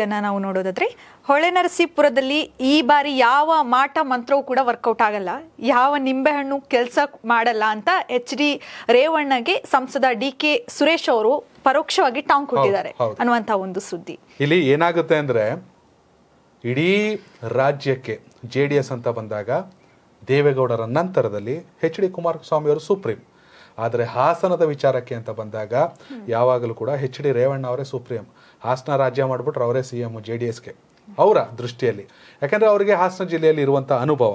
ಮಾಹಿತಿಯನ್ನು ನಾವು ನೋಡೋದಾದ್ರೆ ಹೊಳೆನರಸೀಪುರದಲ್ಲಿ ಈ ಬಾರಿ ಯಾವ ಮಾಟ ಮಂತ್ರವೂ ಕೂಡ ವರ್ಕೌಟ್ ಆಗಲ್ಲ ಯಾವ ನಿಂಬೆಹಣ್ಣು ಕೆಲಸ ಮಾಡಲ್ಲ ಅಂತ ಎಚ್ ಡಿ ರೇವಣ್ಣಗೆ ಸಂಸದ ಡಿ ಕೆ ಸುರೇಶ್ ಅವರು ಪರೋಕ್ಷವಾಗಿ ಟಾಂಗ್ ಕೊಟ್ಟಿದ್ದಾರೆ ಅನ್ನುವಂತಹ ಒಂದು ಸುದ್ದಿ ಇಲ್ಲಿ ಏನಾಗುತ್ತೆ ಅಂದ್ರೆ ಇಡೀ ರಾಜ್ಯಕ್ಕೆ ಜೆ ಅಂತ ಬಂದಾಗ ದೇವೇಗೌಡರ ನಂತರದಲ್ಲಿ ಎಚ್ ಡಿ ಕುಮಾರಸ್ವಾಮಿ ಅವರು ಸುಪ್ರೀಂ ಆದರೆ ಹಾಸನದ ವಿಚಾರಕ್ಕೆ ಅಂತ ಬಂದಾಗ ಯಾವಾಗಲೂ ಕೂಡ ಹೆಚ್ ಡಿ ರೇವಣ್ಣ ಅವರೇ ಸುಪ್ರೀಂ ಹಾಸನ ರಾಜ್ಯ ಮಾಡಿಬಿಟ್ರೆ ಅವರೇ ಸಿ ಎಮ್ ಜೆ ಡಿ ಎಸ್ಗೆ ಅವರ ದೃಷ್ಟಿಯಲ್ಲಿ ಯಾಕಂದ್ರೆ ಅವರಿಗೆ ಹಾಸನ ಜಿಲ್ಲೆಯಲ್ಲಿ ಇರುವಂತಹ ಅನುಭವ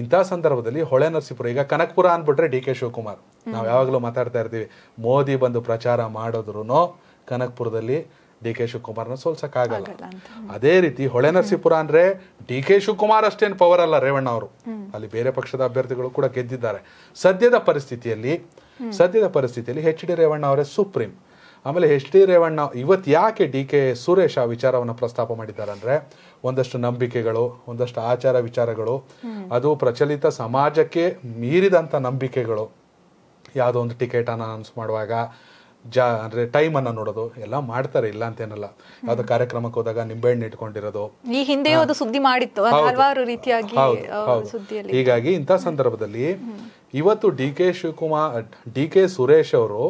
ಇಂಥ ಸಂದರ್ಭದಲ್ಲಿ ಹೊಳೆ ನರಸೀಪುರ ಈಗ ಕನಕಪುರ ಅಂದ್ಬಿಟ್ರೆ ಡಿ ಕೆ ಶಿವಕುಮಾರ್ ನಾವು ಯಾವಾಗಲೂ ಮಾತಾಡ್ತಾ ಇರ್ತೀವಿ ಮೋದಿ ಬಂದು ಪ್ರಚಾರ ಮಾಡಿದ್ರು ಕನಕಪುರದಲ್ಲಿ ಡಿ ಕೆ ಶಿವಕುಮಾರ್ನ ಸೋಲ್ಸಕ್ಕಾಗಲ್ಲ ಅದೇ ರೀತಿ ಹೊಳೆ ನರಸೀಪುರ ಅಂದ್ರೆ ಡಿ ಕೆ ಶಿವಕುಮಾರ್ ಅಷ್ಟೇನು ಪವರ್ ಅಲ್ಲ ರೇವಣ್ಣ ಅವರು ಅಲ್ಲಿ ಬೇರೆ ಪಕ್ಷದ ಅಭ್ಯರ್ಥಿಗಳು ಕೂಡ ಗೆದ್ದಿದ್ದಾರೆ ಸದ್ಯದ ಪರಿಸ್ಥಿತಿಯಲ್ಲಿ ಸದ್ಯದ ಪರಿಸ್ಥಿತಿಯಲ್ಲಿ ಹೆಚ್ ಡಿ ರೇವಣ್ಣ ಅವರೇ ಸುಪ್ರೀಂ ಆಮೇಲೆ ಎಚ್ ಡಿ ರೇವಣ್ಣ ಇವತ್ತು ಯಾಕೆ ಡಿ ಕೆ ಸುರೇಶ್ ಆ ವಿಚಾರವನ್ನು ಪ್ರಸ್ತಾಪ ಮಾಡಿದ್ದಾರೆ ಅಂದ್ರೆ ಒಂದಷ್ಟು ನಂಬಿಕೆಗಳು ಒಂದಷ್ಟು ಆಚಾರ ವಿಚಾರಗಳು ಅದು ಪ್ರಚಲಿತ ಸಮಾಜಕ್ಕೆ ಮೀರಿದಂಥ ನಂಬಿಕೆಗಳು ಯಾವುದೋ ಒಂದು ಟಿಕೆಟ್ ಅನೌನ್ಸ್ ಮಾಡುವಾಗ ಅಂದ್ರೆ ಟೈಮ್ ಅನ್ನ ನೋಡೋದು ಎಲ್ಲ ಮಾಡ್ತಾರೆ ಇಲ್ಲ ಅಂತೇನಲ್ಲ ಅದು ಕಾರ್ಯಕ್ರಮಕ್ಕೆ ಹೋದಾಗ ನಿಂಬೆಹಣ್ಣು ಇಟ್ಕೊಂಡಿರೋದು ಈ ಹಿಂದೆಯೂ ಸುದ್ದಿ ಮಾಡಿತ್ತು ಹಲವಾರು ರೀತಿಯಾಗಿ ಹೀಗಾಗಿ ಇಂಥ ಸಂದರ್ಭದಲ್ಲಿ ಇವತ್ತು D K Shivakumar D K Suresh ಅವರು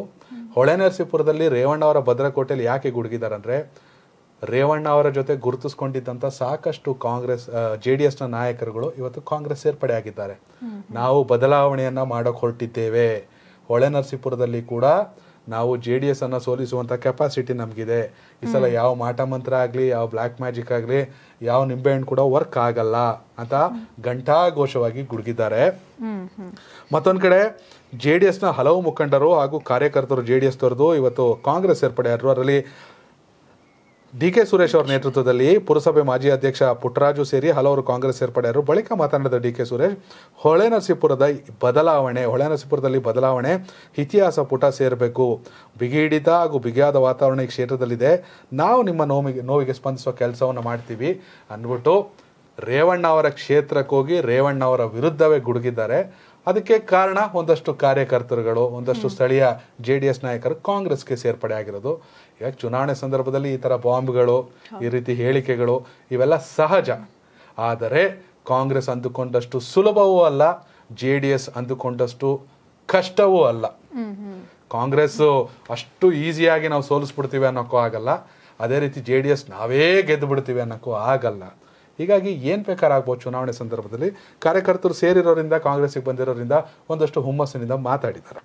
ಹೊಳೆನರಸೀಪುರದಲ್ಲಿ ರೇವಣ್ಣ ಅವರ ಭದ್ರಕೋಟೆಯಲ್ಲಿ ಯಾಕೆ ಗುಡುಗಿದಾರಂದ್ರೆ ರೇವಣ್ಣ ಅವರ ಜೊತೆ ಗುರುತಿಸ್ಕೊಂಡಿದ್ದಂಥ ಸಾಕಷ್ಟು ಕಾಂಗ್ರೆಸ್ ಜೆ ಡಿ ಎಸ್ನ ನಾಯಕರುಗಳು ಇವತ್ತು ಕಾಂಗ್ರೆಸ್ ಸೇರ್ಪಡೆ ಆಗಿದ್ದಾರೆ ನಾವು ಬದಲಾವಣೆಯನ್ನು ಮಾಡೋಕೆ ಹೊರಟಿದ್ದೇವೆ ಹೊಳೆನರಸೀಪುರದಲ್ಲಿ ಕೂಡ ನಾವು ಜೆ ಡಿ ಎಸ್ ಅನ್ನು ಸೋಲಿಸುವಂಥ ಕೆಪಾಸಿಟಿ ನಮಗಿದೆ ಈ ಸಲ ಯಾವ ಮಾಟ ಮಂತ್ರ ಆಗಲಿ ಯಾವ ಬ್ಲ್ಯಾಕ್ ಮ್ಯಾಜಿಕ್ ಆಗಲಿ ಯಾವ ನಿಂಬೆಹಣ್ಣು ಕೂಡ ವರ್ಕ್ ಆಗಲ್ಲ ಅಂತ ಘೋಷವಾಗಿ ಗುಡುಗಿದ್ದಾರೆ ಮತ್ತೊಂದು ಕಡೆ ಜೆ ಡಿ ಎಸ್ನ ಹಲವು ಮುಖಂಡರು ಹಾಗೂ ಕಾರ್ಯಕರ್ತರು ಜೆ ಡಿ ಎಸ್ ಇವತ್ತು ಕಾಂಗ್ರೆಸ್ ಸೇರ್ಪಡೆಯಾದರು ಅದರಲ್ಲಿ ಡಿ ಕೆ ಸುರೇಶ್ ಅವರ ನೇತೃತ್ವದಲ್ಲಿ ಪುರಸಭೆ ಮಾಜಿ ಅಧ್ಯಕ್ಷ ಪುಟ್ಟರಾಜು ಸೇರಿ ಹಲವರು ಕಾಂಗ್ರೆಸ್ ಸೇರ್ಪಡೆಯಾದರು ಬಳಿಕ ಮಾತನಾಡಿದ ಡಿ ಕೆ ಸುರೇಶ್ ನರಸೀಪುರದ ಬದಲಾವಣೆ ಹೊಳೆನರಸೀಪುರದಲ್ಲಿ ಬದಲಾವಣೆ ಇತಿಹಾಸ ಪುಟ ಸೇರಬೇಕು ಬಿಗಿ ಹಾಗೂ ಬಿಗಿಯಾದ ವಾತಾವರಣ ಈ ಕ್ಷೇತ್ರದಲ್ಲಿದೆ ನಾವು ನಿಮ್ಮ ನೋವಿಗೆ ನೋವಿಗೆ ಸ್ಪಂದಿಸುವ ಕೆಲಸವನ್ನು ಮಾಡ್ತೀವಿ ಅಂದ್ಬಿಟ್ಟು ರೇವಣ್ಣ ಅವರ ಕ್ಷೇತ್ರಕ್ಕೆ ಹೋಗಿ ರೇವಣ್ಣ ಅವರ ವಿರುದ್ಧವೇ ಗುಡುಗಿದ್ದಾರೆ ಅದಕ್ಕೆ ಕಾರಣ ಒಂದಷ್ಟು ಕಾರ್ಯಕರ್ತರುಗಳು ಒಂದಷ್ಟು ಸ್ಥಳೀಯ ಜೆ ಡಿ ಎಸ್ ನಾಯಕರು ಕಾಂಗ್ರೆಸ್ಗೆ ಸೇರ್ಪಡೆ ಆಗಿರೋದು ಯಾಕೆ ಚುನಾವಣೆ ಸಂದರ್ಭದಲ್ಲಿ ಈ ಥರ ಬಾಂಬ್ಗಳು ಈ ರೀತಿ ಹೇಳಿಕೆಗಳು ಇವೆಲ್ಲ ಸಹಜ ಆದರೆ ಕಾಂಗ್ರೆಸ್ ಅಂದುಕೊಂಡಷ್ಟು ಸುಲಭವೂ ಅಲ್ಲ ಜೆ ಡಿ ಎಸ್ ಅಂದುಕೊಂಡಷ್ಟು ಕಷ್ಟವೂ ಅಲ್ಲ ಕಾಂಗ್ರೆಸ್ ಅಷ್ಟು ಈಸಿಯಾಗಿ ನಾವು ಸೋಲಿಸ್ಬಿಡ್ತೀವಿ ಅನ್ನೋಕ್ಕೂ ಆಗಲ್ಲ ಅದೇ ರೀತಿ ಜೆ ಡಿ ಎಸ್ ನಾವೇ ಗೆದ್ದು ಬಿಡ್ತೀವಿ ಅನ್ನೋಕ್ಕೂ ಆಗಲ್ಲ ಹೀಗಾಗಿ ಏನು ಬೇಕಾರಾಗ್ಬೋದು ಚುನಾವಣೆ ಸಂದರ್ಭದಲ್ಲಿ ಕಾರ್ಯಕರ್ತರು ಸೇರಿರೋರಿಂದ ಕಾಂಗ್ರೆಸ್ಗೆ ಬಂದಿರೋರಿಂದ ಒಂದಷ್ಟು ಹುಮ್ಮಸ್ಸಿನಿಂದ ಮಾತಾಡಿದ್ದಾರೆ